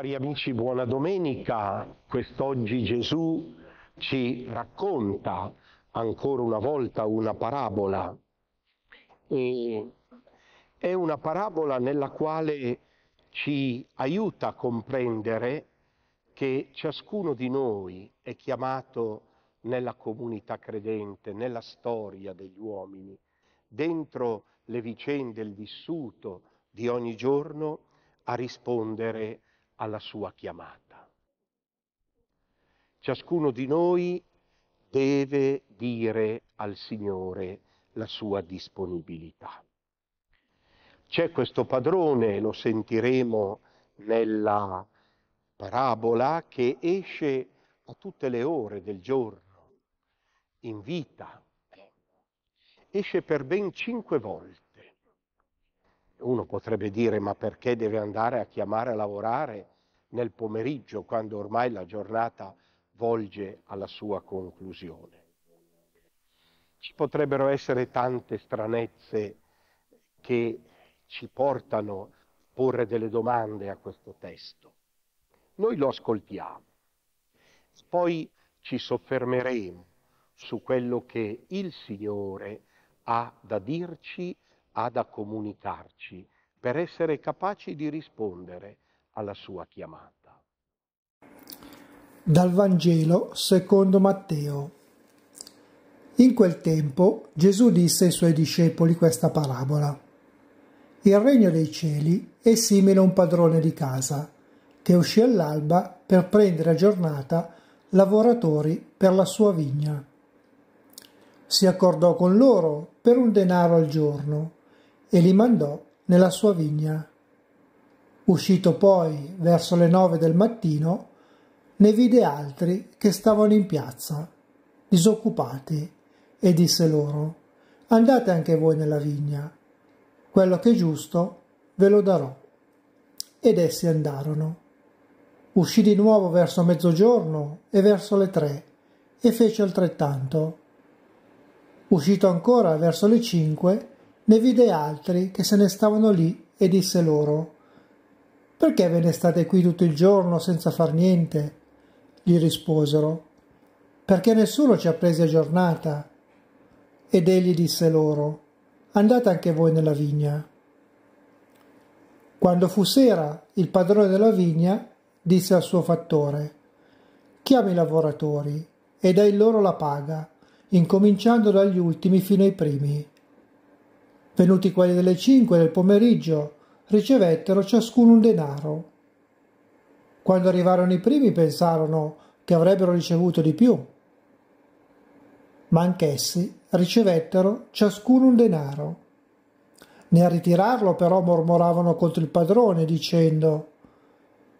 Cari amici, buona domenica. Quest'oggi Gesù ci racconta ancora una volta una parabola. E è una parabola nella quale ci aiuta a comprendere che ciascuno di noi è chiamato nella comunità credente, nella storia degli uomini, dentro le vicende, il vissuto di ogni giorno, a rispondere a alla sua chiamata. Ciascuno di noi deve dire al Signore la sua disponibilità. C'è questo padrone, lo sentiremo nella parabola, che esce a tutte le ore del giorno, in vita. esce per ben cinque volte uno potrebbe dire ma perché deve andare a chiamare a lavorare nel pomeriggio quando ormai la giornata volge alla sua conclusione? Ci potrebbero essere tante stranezze che ci portano a porre delle domande a questo testo. Noi lo ascoltiamo, poi ci soffermeremo su quello che il Signore ha da dirci ha da comunicarci per essere capaci di rispondere alla sua chiamata. Dal Vangelo secondo Matteo. In quel tempo Gesù disse ai suoi discepoli questa parabola. Il regno dei cieli è simile a un padrone di casa che uscì all'alba per prendere a giornata lavoratori per la sua vigna. Si accordò con loro per un denaro al giorno e li mandò nella sua vigna. Uscito poi verso le nove del mattino, ne vide altri che stavano in piazza, disoccupati, e disse loro, andate anche voi nella vigna, quello che è giusto ve lo darò. Ed essi andarono. Uscì di nuovo verso mezzogiorno e verso le tre, e fece altrettanto. Uscito ancora verso le cinque, ne vide altri che se ne stavano lì e disse loro Perché ve ne state qui tutto il giorno senza far niente? Gli risposero Perché nessuno ci ha presi a giornata. Ed egli disse loro Andate anche voi nella vigna. Quando fu sera, il padrone della vigna disse al suo fattore Chiami i lavoratori e dai loro la paga, incominciando dagli ultimi fino ai primi Venuti quelli delle cinque del pomeriggio, ricevettero ciascuno un denaro. Quando arrivarono i primi pensarono che avrebbero ricevuto di più, ma anch'essi ricevettero ciascuno un denaro. a ritirarlo però mormoravano contro il padrone dicendo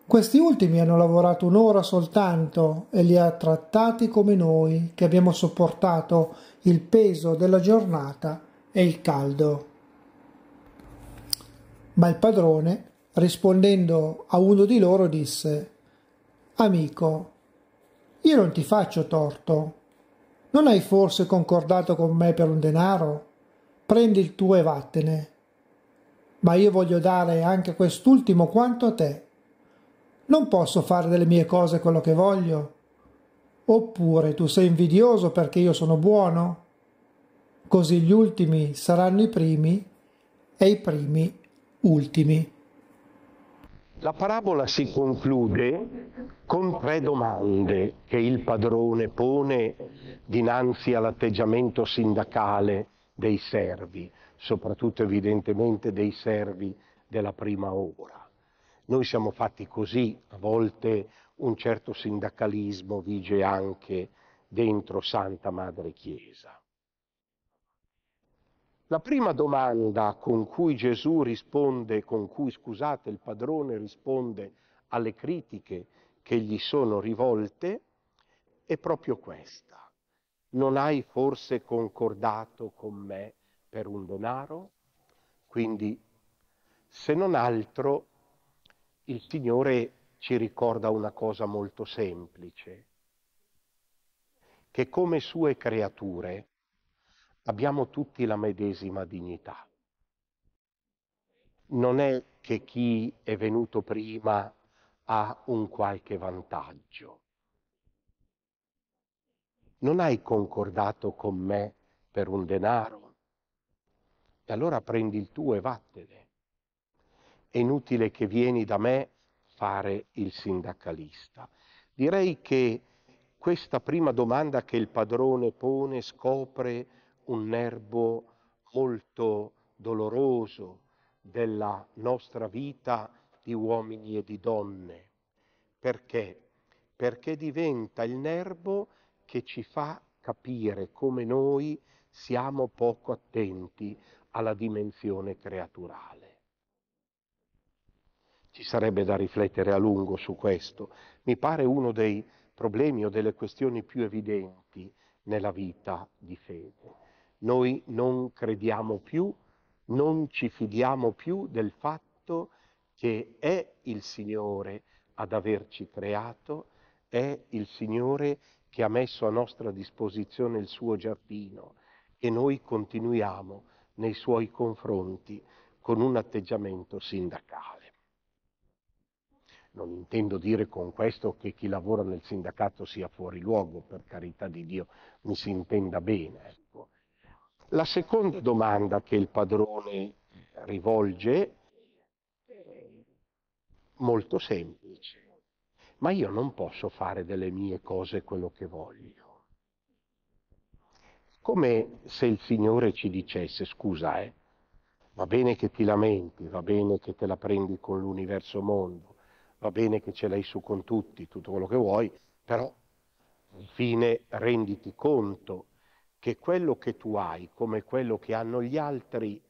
questi ultimi hanno lavorato un'ora soltanto e li ha trattati come noi che abbiamo sopportato il peso della giornata e il caldo. Ma il padrone, rispondendo a uno di loro, disse Amico, io non ti faccio torto. Non hai forse concordato con me per un denaro? Prendi il tuo e vattene. Ma io voglio dare anche quest'ultimo quanto a te. Non posso fare delle mie cose quello che voglio. Oppure tu sei invidioso perché io sono buono? Così gli ultimi saranno i primi e i primi ultimi. La parabola si conclude con tre domande che il padrone pone dinanzi all'atteggiamento sindacale dei servi, soprattutto evidentemente dei servi della prima ora. Noi siamo fatti così, a volte un certo sindacalismo vige anche dentro Santa Madre Chiesa. La prima domanda con cui Gesù risponde, con cui, scusate, il padrone risponde alle critiche che gli sono rivolte è proprio questa. Non hai forse concordato con me per un denaro? Quindi, se non altro, il Signore ci ricorda una cosa molto semplice, che come sue creature abbiamo tutti la medesima dignità. Non è che chi è venuto prima ha un qualche vantaggio. Non hai concordato con me per un denaro? E allora prendi il tuo e vattene. È inutile che vieni da me fare il sindacalista. Direi che questa prima domanda che il padrone pone scopre un nervo molto doloroso della nostra vita di uomini e di donne. Perché? Perché diventa il nervo che ci fa capire come noi siamo poco attenti alla dimensione creaturale. Ci sarebbe da riflettere a lungo su questo. Mi pare uno dei problemi o delle questioni più evidenti nella vita di fede noi non crediamo più, non ci fidiamo più del fatto che è il Signore ad averci creato, è il Signore che ha messo a nostra disposizione il suo giardino e noi continuiamo nei suoi confronti con un atteggiamento sindacale. Non intendo dire con questo che chi lavora nel sindacato sia fuori luogo, per carità di Dio, mi si intenda bene. La seconda domanda che il padrone rivolge è molto semplice, ma io non posso fare delle mie cose quello che voglio. Come se il Signore ci dicesse, scusa, eh, va bene che ti lamenti, va bene che te la prendi con l'universo mondo, va bene che ce l'hai su con tutti, tutto quello che vuoi, però infine renditi conto che quello che tu hai, come quello che hanno gli altri,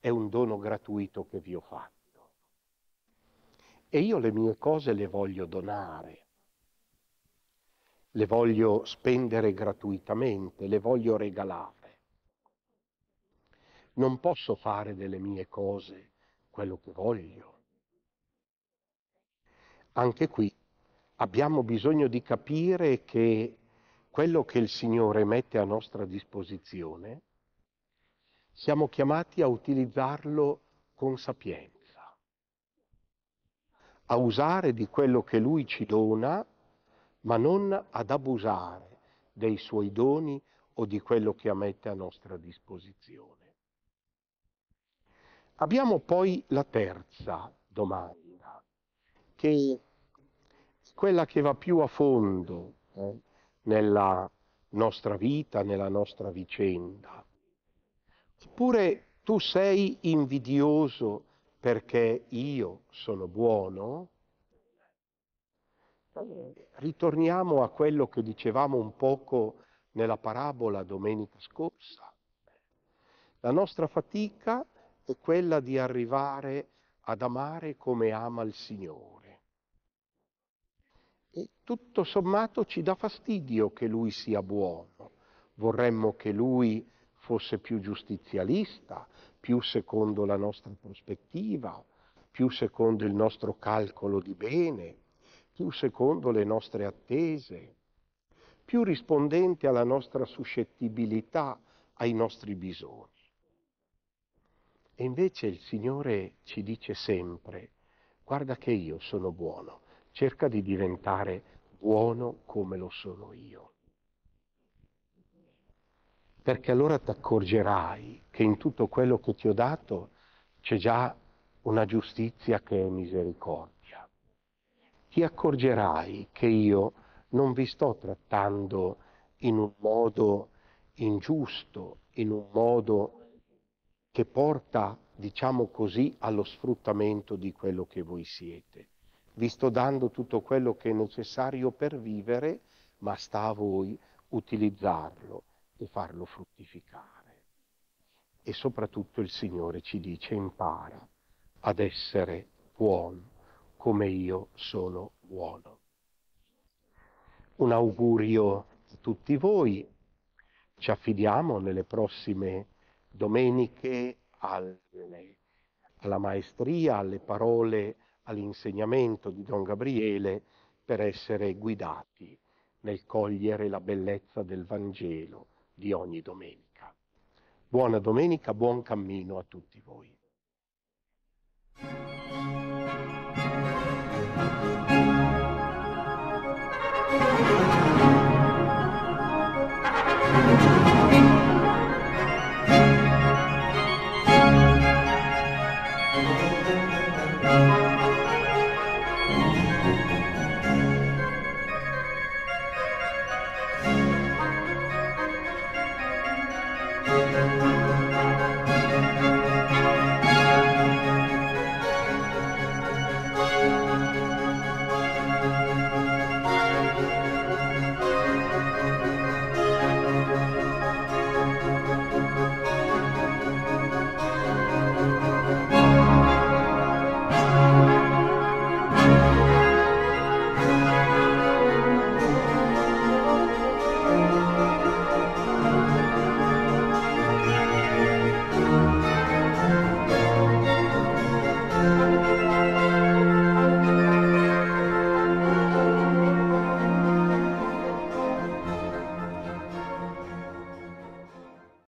è un dono gratuito che vi ho fatto. E io le mie cose le voglio donare, le voglio spendere gratuitamente, le voglio regalare. Non posso fare delle mie cose quello che voglio. Anche qui abbiamo bisogno di capire che quello che il Signore mette a nostra disposizione, siamo chiamati a utilizzarlo con sapienza, a usare di quello che Lui ci dona, ma non ad abusare dei Suoi doni o di quello che mette a nostra disposizione. Abbiamo poi la terza domanda, che è quella che va più a fondo eh, nella nostra vita, nella nostra vicenda. Oppure tu sei invidioso perché io sono buono? Ritorniamo a quello che dicevamo un poco nella parabola domenica scorsa. La nostra fatica è quella di arrivare ad amare come ama il Signore tutto sommato ci dà fastidio che lui sia buono, vorremmo che lui fosse più giustizialista, più secondo la nostra prospettiva, più secondo il nostro calcolo di bene, più secondo le nostre attese, più rispondente alla nostra suscettibilità, ai nostri bisogni. E invece il Signore ci dice sempre, guarda che io sono buono, cerca di diventare buono come lo sono io. Perché allora ti accorgerai che in tutto quello che ti ho dato c'è già una giustizia che è misericordia. Ti accorgerai che io non vi sto trattando in un modo ingiusto, in un modo che porta, diciamo così, allo sfruttamento di quello che voi siete vi sto dando tutto quello che è necessario per vivere, ma sta a voi utilizzarlo e farlo fruttificare. E soprattutto il Signore ci dice impara ad essere buono come io sono buono. Un augurio a tutti voi, ci affidiamo nelle prossime domeniche alle, alla maestria, alle parole all'insegnamento di Don Gabriele per essere guidati nel cogliere la bellezza del Vangelo di ogni domenica. Buona domenica, buon cammino a tutti voi.